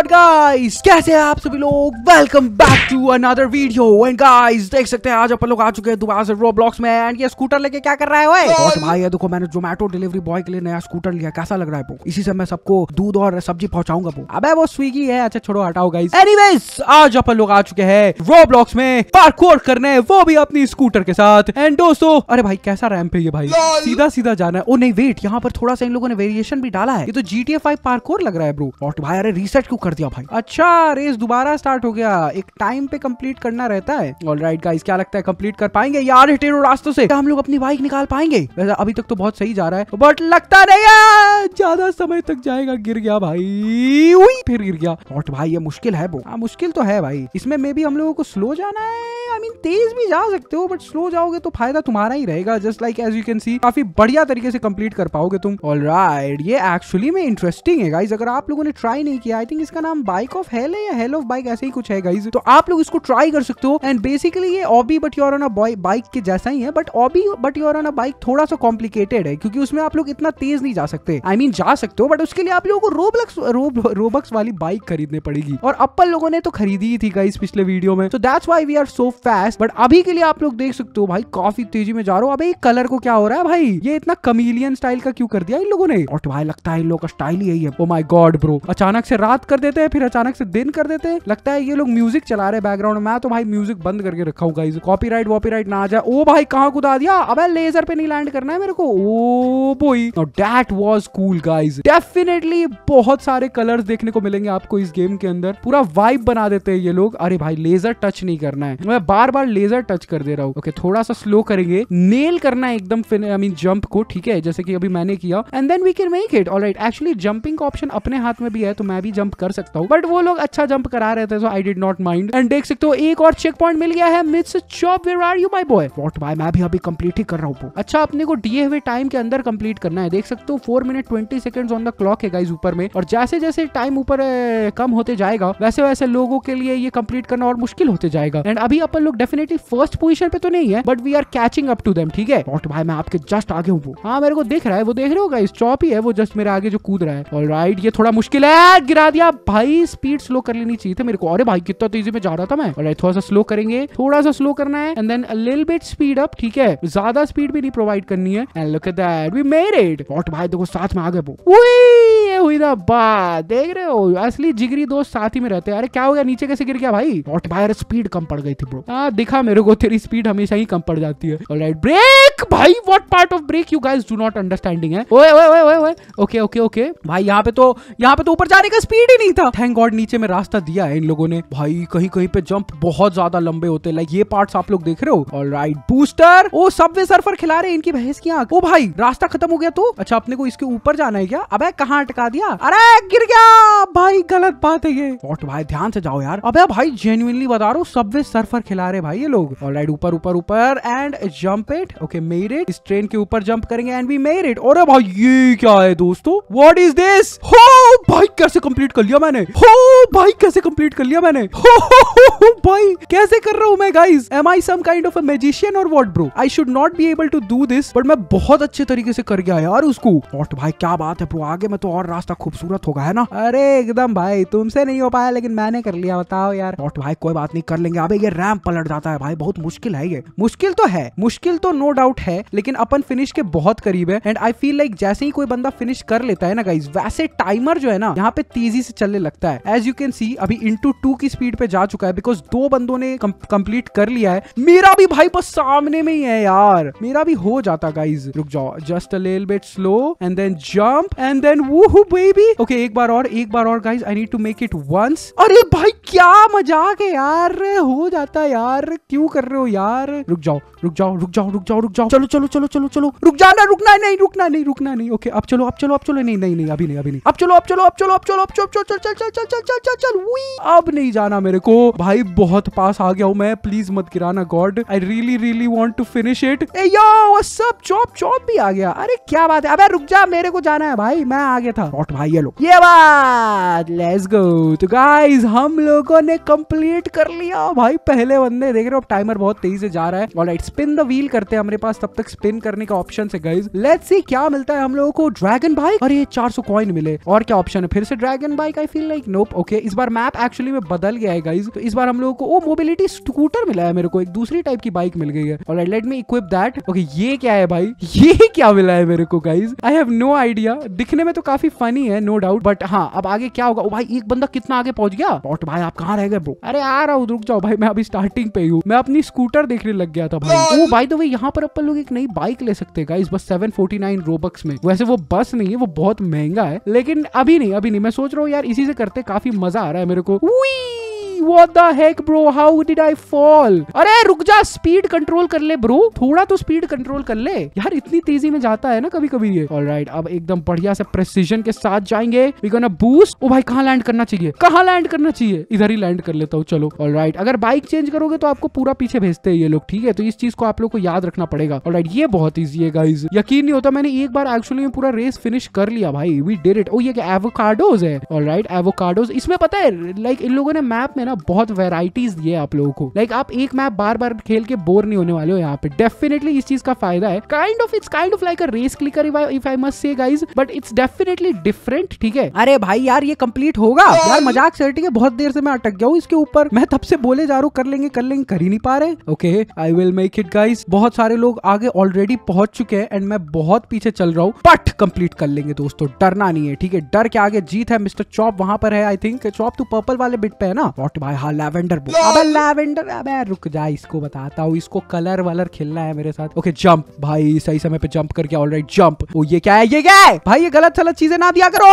what guys कैसे हैं आप सभी लोग welcome back to another video and guys देख सकते हैं आज अपन लोग आ चुके हैं दोबारा से रोब्लॉक्स में एंड ये स्कूटर लेके क्या कर रहा है ओए और भाई देखो मैंने जोमेटो डिलीवरी बॉय के लिए नया स्कूटर लिया कैसा लग रहा है वो इसी से मैं सबको दूध और सब्जी पहुंचाऊंगा वो अबे वो स्विगी है अच्छा छोड़ो हटाओ गाइस एनीवेज आज अपन लोग आ चुके हैं रोब्लॉक्स में पार्कौर करने वो भी अपनी स्कूटर के साथ एंड दोस्तों अरे भाई कैसा रैंप है ये भाई सीधा सीधा जाना है ओ नहीं वेट यहां पर थोड़ा सा इन लोगों ने वेरिएशन भी डाला है ये तो GTA 5 पार्कौर लग रहा है ब्रो और भाई अरे रीसेट क्यों कर दिया भाई अच्छा रेस दोबारा स्टार्ट हो गया एक टाइम पे कंप्लीट करना रहता है ऑल राइट गाइस क्या लगता है कंप्लीट कर पाएंगे यार हिटेरो रास्तों से हम लोग अपनी बाइक निकाल पाएंगे वैसे अभी तक तो बहुत सही जा रहा है बट लगता नहीं है ज्यादा समय तक जाएगा गिर गया भाई फिर गिर गया बट भाई ये मुश्किल है वो हाँ, मुश्किल तो है भाई इसमें मे भी हम लोगों को स्लो जाना है आई मीन तेज भी जा सकते हो बट स्लो जाओगे तो फायदा तुम्हारा ही रहेगा just like as you can see काफी बढ़िया तरीके से कंप्लीट कर पाओगे तुम ऑल राइट ये एक्चुअली में इंटरेस्टिंग है गाइज अगर आप लोगों ने ट्राई नहीं किया आई थिंक इसका का नाम बाइक ऑफ हेल है या हेल ऑफ बाइक ऐसे ही कुछ है गाइज तो आप लोग इसको ट्राई कर सकते हो एंड बेसिकली ये obby but you're on bike के जैसा ही है but obby but you're bike थोड़ा सा कॉम्प्लिकेटेड है क्योंकि उसमें आप लोग इतना तेज नहीं जा सकते आई I मीन mean, जा सकते हो बट उसके लिए आप लोगों को रोबलक्स रोब, रोबक्स वाली बाइक खरीदने पड़ेगी और अपन लोगों ने तो खरीदी ही थी गाइज पिछले वीडियो में तो that's why we are so fast but अभी के लिए आप लोग देख सकते हो भाई काफी तेजी में जा रहा हूँ अब कलर को क्या हो रहा है भाई ये इतना कमिलियन स्टाइल का क्यों कर दिया इन लोगों ने और भाई लगता है इन लोगों का स्टाइल यही है ओ माई गॉड ब्रो अचानक से रात कर दे देते हैं फिर अचानक से दिन कर देते हैं लगता है ये लोग म्यूजिक चला रहे बैकग्राउंड में तो भाई म्यूजिक बंद करके रखा हूँ गाइज कॉपीराइट राइट ना आ जाए ओ भाई कहाँ कुदा दिया अब लेजर पे नहीं लैंड करना है मेरे को oh boy that was cool guys definitely बहुत सारे कलर देखने को मिलेंगे आपको इस गेम के अंदर पूरा वाइब बना देते हैं ये लोग अरे भाई लेजर टच नहीं करना है मैं बार बार लेजर टच कर दे रहा हूँ okay, थोड़ा सा स्लो करेंगे नेल करना है एकदम आई मीन जंप को ठीक है जैसे कि अभी मैंने किया and then we can make it all right actually jumping का ऑप्शन अपने हाथ में भी है तो मैं भी जंप कर सकता हूँ बट वो लोग अच्छा जंप करा रहे थे so I did not mind and देख सकते हो एक और चेक पॉइंट मिल गया है miss Chop where are you my boy what bye मैं भी अभी कंप्लीट ही कर रहा हूँ अच्छा अपने को दिए हुए टाइम के अंदर कंप्लीट करना है देख सकते हो four minute twenty second on the clock है गाइज ऊपर में और जैसे जैसे टाइम ऊपर कम होते जाएगा वैसे वैसे लोगों के लिए ये कंप्लीट करना और मुश्किल होते जाएगा एंड अभी अपन लोग डेफिनेटली फर्स्ट पोजिशन पे तो नहीं है but we are catching up to them ठीक है वॉट बाय मैं आपके जस्ट आगे हूँ हाँ मेरे को देख रहा है वो देख रहे हो गाइज चॉप ही है वो जस्ट मेरे आगे जो कूद रहा है ऑलराइट ये थोड़ा मुश्किल है गिरा दिया भाई स्पीड स्लो कर लेनी चाहिए थी मेरे को अरे भाई कितना तेजी में जा रहा था मैं और थोड़ा सा स्लो करेंगे थोड़ा सा स्लो करना है and then lil bit speed up ठीक है ज्यादा स्पीड भी नहीं प्रोवाइड करनी है and look at that we made it but भाई देखो साथ में आ गए वो हुई ना बात देख रहे हो असली जिगरी दोस्त साथ ही में रहते हैं अरे क्या हो गया नीचे कैसे गिर गया भाई व्हाट भाई स्पीड कम पड़ गई थी ब्रो हाँ दिखा मेरे को तेरी स्पीड हमेशा ही कम पड़ जाती है ऑलराइट ब्रेक भाई what part of break you guys do not understanding है ओए ओए ओए ओए ओके ओके ओके भाई यहां पे तो यहां पे तो ऊपर जाने का स्पीड ही नहीं नहीं था थैंक गॉड नीचे में रास्ता दिया है इन लोगों ने भाई कहीं कहीं पे जंप बहुत ज्यादा लंबे होते लाइक ये पार्ट आप लोग देख रहे हो और right booster oh subway surfer खिला रहे इनकी भैंस की आंख ओ भाई रास्ता खत्म हो गया तो अच्छा अपने को इसके ऊपर जाना है क्या अब कहाँ अटका दिया अरे गिर गया भाई गलत बात है ये वॉट भाई ध्यान से जाओ यार अब भाई जेन्युनली बता रहा हूँ सबवे सर्फर खिला रहे भाई ये लोग और राइट ऊपर ऊपर ऊपर एंड जम्प इट ओके मेरे इस ट्रेन के ऊपर जंप करेंगे एंड वी मेड और भाई ये क्या है दोस्तों वॉट इज दिस हो भाई कैसे कंप्लीट कर लिया लिया मैंने हो भाई कैसे कंप्लीट कर लिया मैंने हो, हो, हो, हो भाई कैसे कर रहा हूँ मैं guys am I some kind of a magician और what bro I should not be able to do this but मैं बहुत अच्छे तरीके से कर गया यार उसको और भाई क्या बात है ब्रो आगे में तो और रास्ता खूबसूरत होगा है ना अरे एकदम भाई तुमसे नहीं हो पाया लेकिन मैंने कर लिया बताओ यार और भाई कोई बात नहीं कर लेंगे अबे ये रैम पलट जाता है भाई बहुत मुश्किल है ये मुश्किल तो है मुश्किल तो नो डाउट है लेकिन अपन फिनिश के बहुत करीब है एंड आई फील लाइक जैसे ही कोई बंदा फिनिश कर लेता है ना गाइज वैसे टाइमर जो है ना यहाँ पे तेजी से चल पहले लगता है एज यू कैन सी अभी इंटू टू की स्पीड पे जा चुका है बिकॉज दो बंदों ने कंप्लीट कर लिया है मेरा भी भाई बस सामने में ही है यार मेरा भी हो जाता गाइज रुक जाओ just a little bit slow and then jump and then woohoo baby okay एक बार और एक बार और guys I need to make it once अरे भाई क्या मजाक है यार हो जाता यार क्यों कर रहे हो यार रुक जाओ रुक जाओ रुक जाओ रुक जाओ रुक जाओ चलो चलो चलो चलो चलो रुक जाना रुकना नहीं रुकना नहीं रुकना नहीं ओके अब चलो अब चलो अब चलो नहीं नहीं नहीं अभी नहीं अभी नहीं अब चलो अब चलो अब चलो अब चलो अब चलो चल चल चल चल चल चल चल वी अब नहीं जाना मेरे को भाई बहुत पास आ गया हूँ मैं प्लीज मत गिराना god I really really want to finish it सब चौप चौप भी आ गया अरे क्या बात है अबे रुक जा मेरे को जाना है भाई मैं आ गया था नॉट भाई ये लो ये बात लेट्स गो तो गाइस हम लोगों ने कंप्लीट कर लिया भाई पहले बंदे देख रहे हो टाइमर बहुत तेजी से जा रहा है और ऑलराइट स्पिन द व्हील करते हैं हमारे पास तब तक स्पिन करने का ऑप्शन है गाइज लेट्स सी क्या मिलता है हम लोगों को ड्रैगन बाइक और ये 400 कॉइन मिले और क्या ऑप्शन है फिर से dragon bike I I feel like nope okay इस बार मैप एक्चुअली में बदल गया है गाइज तो इस बार हम लोगों को मोबिलिटी oh, स्कूटर मिला है मेरे को एक दूसरी टाइप की बाइक मिल गई है और let me equip that okay ये क्या है भाई ये क्या मिला है मेरे को guys I have no idea दिखने में तो काफी फनी है नो डाउट बट हाँ अब आगे क्या होगा ओ oh, भाई एक बंदा कितना आगे पहुंच गया बॉट भाई आप कहाँ रह गए ब्रो अरे आ रहा हूँ रुक जाओ भाई मैं अभी स्टार्टिंग पे हूँ मैं अपनी स्कूटर देखने लग गया था भाई ओ भाई तो भाई यहाँ पर अपन लोग एक नई बाइक ले सकते गाइस बस 749 रोबक्स में वैसे वो बस नहीं है वो बहुत महंगा है लेकिन अभी नहीं अभी नहीं मैं सोच रहा हूँ यार इसी चीजें करते काफी मजा आ रहा है मेरे को what the heck bro how did I fall अरे रुक जा स्पीड कंट्रोल कर ले ब्रो थोड़ा तो स्पीड कंट्रोल कर ले यार इतनी तेजी में जाता है ना कभी कभी ये ऑलराइट right, अब एकदम बढ़िया से प्रेसिजन के साथ जाएंगे वी गोना बूस्ट ओ भाई कहां लैंड करना चाहिए कहां लैंड करना चाहिए इधर ही लैंड कर लेता हूं चलो ऑलराइट right, अगर बाइक चेंज करोगे तो आपको पूरा पीछे भेजते हैं ये लोग ठीक है तो इस चीज को आप लोग को याद रखना पड़ेगा ऑलराइट right, ये बहुत इजी है गाइस यकीन नहीं होता मैंने एक बार एक्चुअली में पूरा रेस फिनिश कर लिया भाई वी डिड इट ओ ये क्या एवोकाडोस है ऑलराइट एवोकाडोस इसमें पता है लाइक इन लोगों ने मैप में ना बहुत वेराइटीज दी है आप लोगों को लाइक आप एक मैप बार बार खेल के बोर नहीं होने वाले हो यहाँ पे डेफिनेटली इस चीज का फायदा है kind of it's kind of like a race clicker if I must say guys but it's definitely different ठीक है अरे भाई यार ये कम्प्लीट होगा यार मजाक से ठीक है बहुत देर से मैं अटक गया हूँ इसके ऊपर मैं तब से बोले जा रहा हूँ कर लेंगे कर लेंगे कर ही नहीं पा रहे okay I will make it guys बहुत सारे लोग आगे ऑलरेडी पहुंच चुके हैं एंड मैं बहुत पीछे चल रहा हूँ बट कंप्लीट कर लेंगे दोस्तों डरना नहीं है ठीक है डर के आगे जीत है मिस्टर चॉप वहां पर है आई थिंक चॉप तू पर्पल वाले बिट पे है ना वॉट भाई हाँ लैवेंडर बो अबे लैवेंडर अबे रुक जा इसको बताता हूँ इसको कलर वालर खेलना है मेरे साथ ओके जंप भाई सही समय पे जंप करके ऑल जंप ओ ये क्या है ये क्या है भाई ये गलत सलत चीजें ना दिया करो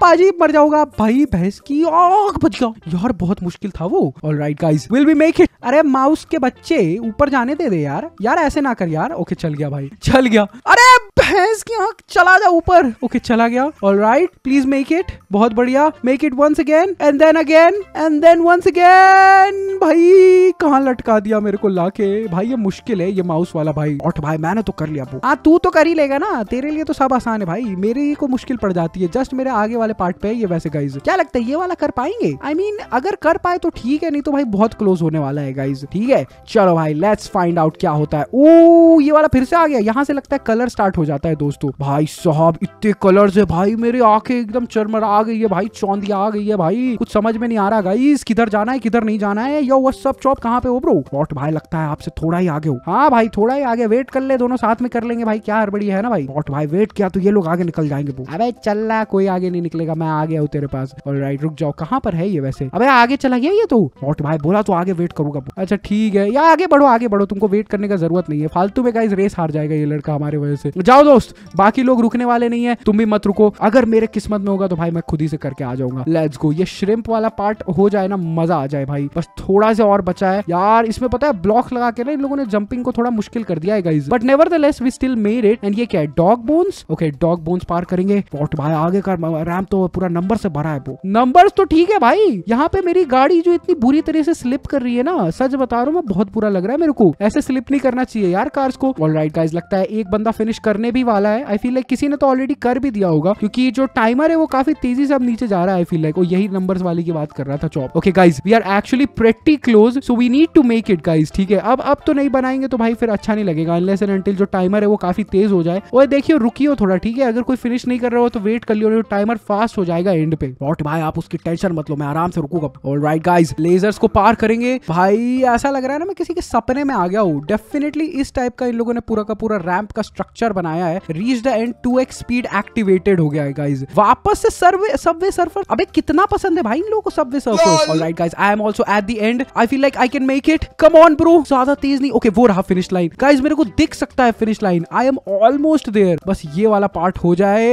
पाजी मर जाऊंगा भाई भैंस की आग बच गया यार बहुत मुश्किल था वो all right guys will be make it अरे माउस के बच्चे ऊपर जाने दे दे यार यार ऐसे ना कर यार ओके चल गया भाई चल गया अरे भैंस की आंख चला जा ऊपर ओके चला गया all right please make it बहुत बढ़िया make it once again and then again and then once once again भाई कहाँ लटका दिया मेरे को लाके भाई ये मुश्किल है ये माउस वाला भाई और भाई मैंने तो कर लिया हाँ तू तो कर ही लेगा ना तेरे लिए तो सब आसान है भाई मेरे को मुश्किल पड़ जाती है जस्ट मेरे आगे वाले पार्ट पे ये वैसे गाइज क्या लगता है ये वाला कर पाएंगे आई I मीन mean, अगर कर पाए तो ठीक है नहीं तो भाई बहुत क्लोज होने वाला है गाइज ठीक है चलो भाई लेट्स फाइंड आउट क्या होता है ओ ये वाला फिर से आ गया यहाँ से लगता है कलर स्टार्ट हो जाता है दोस्तों भाई साहब इतने कलर है भाई मेरे आंखें एकदम चरमर आ गई है भाई चौंधिया आ गई है भाई कुछ समझ में नहीं आ रहा गाइज किधर जाना है किधर नहीं जाना है यो व्हाट्सअप चॉप कहाँ पे हो ब्रो बॉट भाई लगता है आपसे थोड़ा ही आगे हो हाँ भाई थोड़ा ही आगे वेट कर ले दोनों साथ में कर लेंगे भाई क्या हड़बड़ी है ना भाई बॉट भाई वेट किया तो ये लोग आगे निकल जाएंगे अबे चल रहा कोई आगे नहीं निकलेगा मैं आ गया हूँ तेरे पास और राइट रुक जाओ कहाँ पर है ये वैसे अबे आगे चला गया ये तो बॉट भाई बोला तो आगे वेट करूंगा अच्छा ठीक है या आगे बढ़ो आगे बढ़ो तुमको वेट करने का जरूरत नहीं है फालतू में गाइस रेस हार जाएगा ये लड़का हमारे वजह से जाओ दोस्त बाकी लोग रुकने वाले नहीं है तुम भी मत रुको अगर मेरे किस्मत में होगा तो भाई मैं खुद ही से करके आ जाऊंगा लेट्स गो ये श्रिम्प वाला पार्ट हो जाए ना मजा आ जाए भाई बस थोड़ा सा और बचा है यार इसमें पता है ब्लॉक लगा के ना इन लोगों ने जंपिंग को थोड़ा मुश्किल कर दिया है guys but nevertheless we still made it and ये क्या है dog bones okay dog bones पार करेंगे पॉट भाई आगे कर रैम तो पूरा नंबर से भरा है वो नंबर तो ठीक है भाई यहाँ पे मेरी गाड़ी जो इतनी बुरी तरह से स्लिप कर रही है ना सच बता रहा हूँ मैं बहुत बुरा लग रहा है मेरे को ऐसे स्लिप नहीं करना चाहिए यार कार्स को ऑल राइट गाइज लगता है एक बंदा फिनिश करने भी वाला है आई फील लाइक किसी ने तो ऑलरेडी कर भी दिया होगा क्योंकि जो टाइमर है वो काफी तेजी से अब नीचे जा रहा है आई फील लाइक वो यही नंबर वाली की बात कर रहा था Chop okay guys guys we are actually pretty close so we need to make it guys ठीक है अब अब तो नहीं बनाएंगे तो भाई फिर अच्छा नहीं लगेगा अनलेस एंड अनटिल जो टाइमर है वो काफी तेज हो जाए और देखियो रुकियो थोड़ा ठीक है अगर कोई फिनिश नहीं कर रहा हो तो वेट कर लियो टाइमर फास्ट तो हो जाएगा एंड पे रॉट भाई आप उसकी टेंशन मत लो मैं आराम से रुकूंगा ऑल राइट गाइज लेजर्स को पार करेंगे भाई ऐसा लग रहा है ना मैं किसी के सपने में आ गया हूँ डेफिनेटली इस टाइप का इन लोगों ने पूरा का पूरा रैम्प का स्ट्रक्चर बनाया है reach the end two x speed activated हो गया है गाइज वापस से सर्वे सबवे सर्फर अबे कितना पसंद है भाई इन लोगों को subway surfer alright guys I am also at the end I feel like I can make it come on bro ज्यादा तेज नहीं ओके okay, वो रहा फिनिश लाइन गाइस मेरे को दिख सकता है finish line I am almost there बस ये वाला पार्ट हो जाए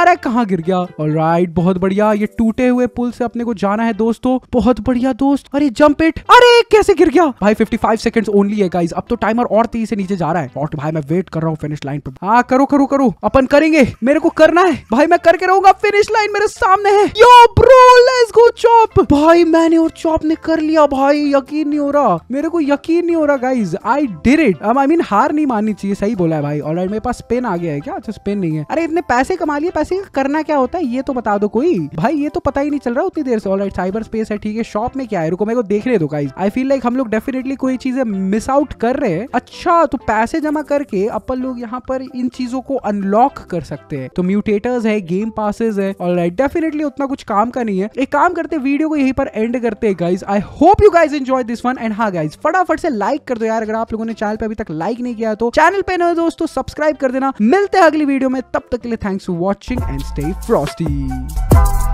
अरे कहाँ गिर गया ऑल राइट right, बहुत बढ़िया ये टूटे हुए पुल से अपने को जाना है दोस्तों बहुत बढ़िया दोस्त अरे जंप इट अरे कैसे गिर गया भाई 55 सेकंड्स ओनली है गाइस अब तो टाइमर और तेजी से नीचे जा रहा है और भाई मैं वेट कर रहा हूँ फिनिश लाइन पर हाँ करो करो करो अपन करेंगे मेरे को करना है भाई मैं करके रहूंगा फिनिश लाइन मेरे सामने है yo bro let's go Chop भाई मैंने और चॉप ने कर लिया भाई यकीन नहीं हो रहा मेरे को यकीन नहीं हो रहा guys I did it I mean हार नहीं माननी चाहिए सही बोला है भाई और मेरे पास पेन आ गया है क्या अच्छा पेन नहीं है अरे इतने पैसे कमा लिए पैसे करना क्या होता है ये तो बता दो कोई भाई ये तो पता ही नहीं चल रहा उतनी देर से ऑल राइट साइबर स्पेस है ठीक है शॉप में क्या है रुको मेरे को देखने दो गाइज आई फील लाइक हम लोग डेफिनेटली कोई चीजें मिस आउट कर रहे हैं अच्छा तो पैसे जमा करके अपन लोग यहाँ पर इन चीजों को अनलॉक कर सकते हैं तो म्यूटेटर्स है गेम पासेज है ऑल राइट डेफिनेटली उतना कुछ काम का नहीं है एक काम करते वीडियो को यही पर एंड कर करते हैं guys I hope you guys enjoy this one and हा गाइज फटाफट से लाइक कर दो यार अगर आप लोगों ने चैनल पे अभी तक लाइक नहीं किया तो चैनल पे न दोस्तों सब्सक्राइब कर देना मिलते हैं अगली वीडियो में तब तक के लिए thanks for watching and stay Frosty